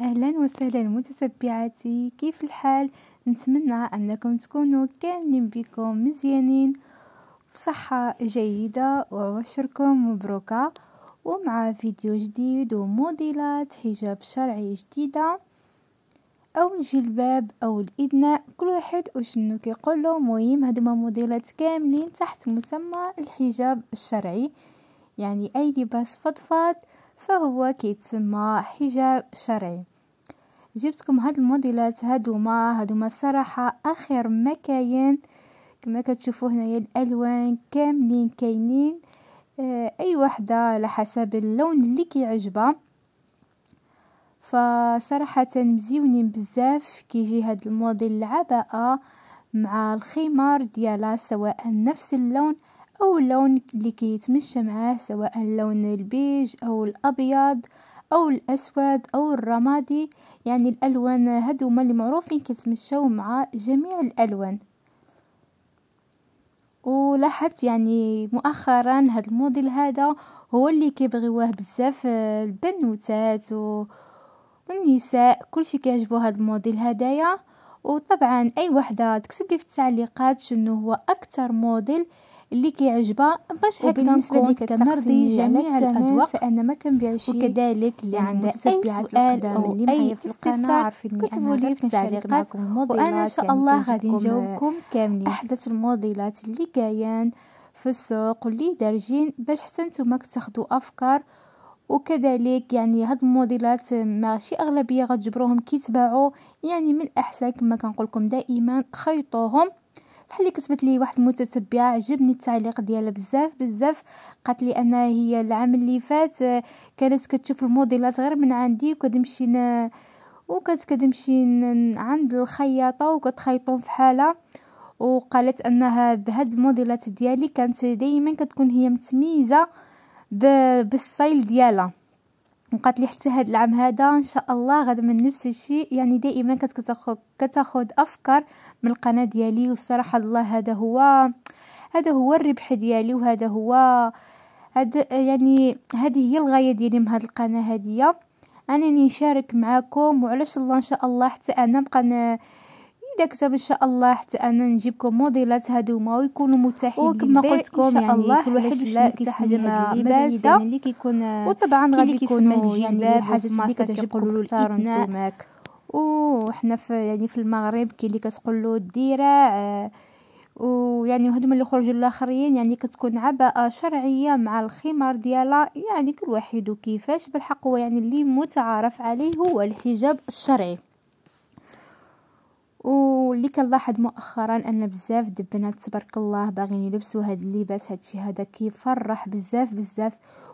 أهلا وسهلا متتبعاتي كيف الحال نتمنى أنكم تكونوا كاملين بكم مزيانين بصحة جيدة وعشركم مبروكة ومع فيديو جديد وموديلات حجاب شرعي جديدة أو الجلباب أو الإدناء كل واحد وشنو كيقولو مهم هادو موديلات كاملين تحت مسمى الحجاب الشرعي يعني أي لباس فضفاض فهو كيتسمى حجاب شرعي جبتكم هاد الموديلات هادوما هادوما الصراحة آخر ما كاين كما كتشوفوا هنايا الألوان كاملين كاينين آه أي وحدة على حسب اللون اللي كيعجبها فصراحة مزيونين بزاف كيجي هاد الموديل العباءة مع الخمار ديالها سواء نفس اللون أو اللون اللي كيتمشى معاه سواء اللون البيج أو الأبيض أو الأسود أو الرمادي يعني الألوان هادو هما اللي معروفين كيتمشاو مع جميع الألوان ولاحظت يعني مؤخرا هاد الموديل هذا هو اللي كيبغيوه بزاف آه، البنوتات و... والنساء كلشي كيعجبو هاد الموديل هدايا وطبعا اي وحده تكتب لي في التعليقات شنو هو اكثر موديل اللي كيعجبها باش هكا نكون كتمرضي جميع الادواق فان ما كنبيع شي وكذلك اللي عندها أي سؤال أو أي استفسار كتبوا لي في التعليقات وأنا إن شاء يعني الله غادي نجاوبكم كاملين أحدث الموديلات اللي كاين في السوق واللي دارجين باش حتى نتوما كتاخذوا أفكار وكذلك يعني هاد الموديلات ماشي اغلبيه غتجبروهم كيتباعوا يعني من الاحسن كما كنقول لكم دائما خيطوهم بحال اللي كتبت لي واحد المتتبعه عجبني التعليق ديالها بزاف بزاف قالت لي انا هي العام اللي فات آه، كانت كتشوف الموديلات غير من عندي وكتمشي وكانت كتمشي عند الخياطه وكتخيطهم في حاله وقالت انها بهاد الموديلات ديالي كانت دائما كتكون هي متميزه بالستايل ديالها وقالت لي حتى هاد العام هذا ان شاء الله غادي من نفس الشيء يعني دائما كتاخذ كتاخذ افكار من القناه ديالي والصراحه الله هذا هو هذا هو الربح ديالي وهذا هو هذا يعني هذه هي الغايه ديالي من هاد القناه هاديه انني نشارك معاكم وعلاش الله ان شاء الله حتى انا نبقى اذا كتب ان شاء الله حتى انا نجيبكم موديلات هادوما ويكونوا متاحين وكما قلت لكم يعني الله كل واحد لا كيسمي اللباس يعني اللي كيكون وطبعا غادي يكون يعني الحاجات اللي كتقولوا اختاروا نتوما وحنا في يعني في المغرب كاين اللي كتقول له الديراع آه، ويعني هادو اللي خرجوا الاخرين يعني كتكون عباءه شرعيه مع الخمار ديالها يعني كل واحد وكيفاش بالحق هو يعني اللي متعارف عليه هو الحجاب الشرعي واللي كنلاحظ مؤخرا ان بزاف د البنات تبارك الله باغيين يلبسوا هاد اللباس هادشي هذا كيفرح بزاف بزاف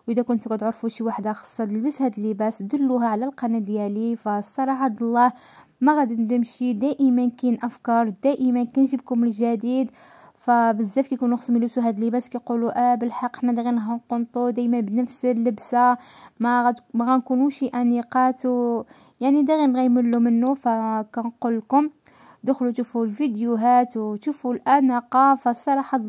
واذا كنتو كتعرفوا شي وحده خاصها تلبس هاد اللباس دلوها على القناه ديالي فالصراحه عبد الله ما غادي ندمشي دائما كاين افكار دائما كنجيبكم الجديد فبزاف كيكونوا خصهم يلبسوا هاد اللباس كيقولوا اه بالحق حنا دغيا نقنطو دائما بنفس اللبسه ما غد ما غنكونوش انيقات و يعني دغيا غيملوا منه فكنقول لكم دخلوا تشوفوا الفيديوهات وتشوفوا الاناقة فالصراحة